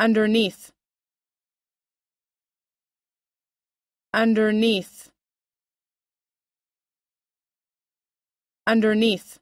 underneath underneath underneath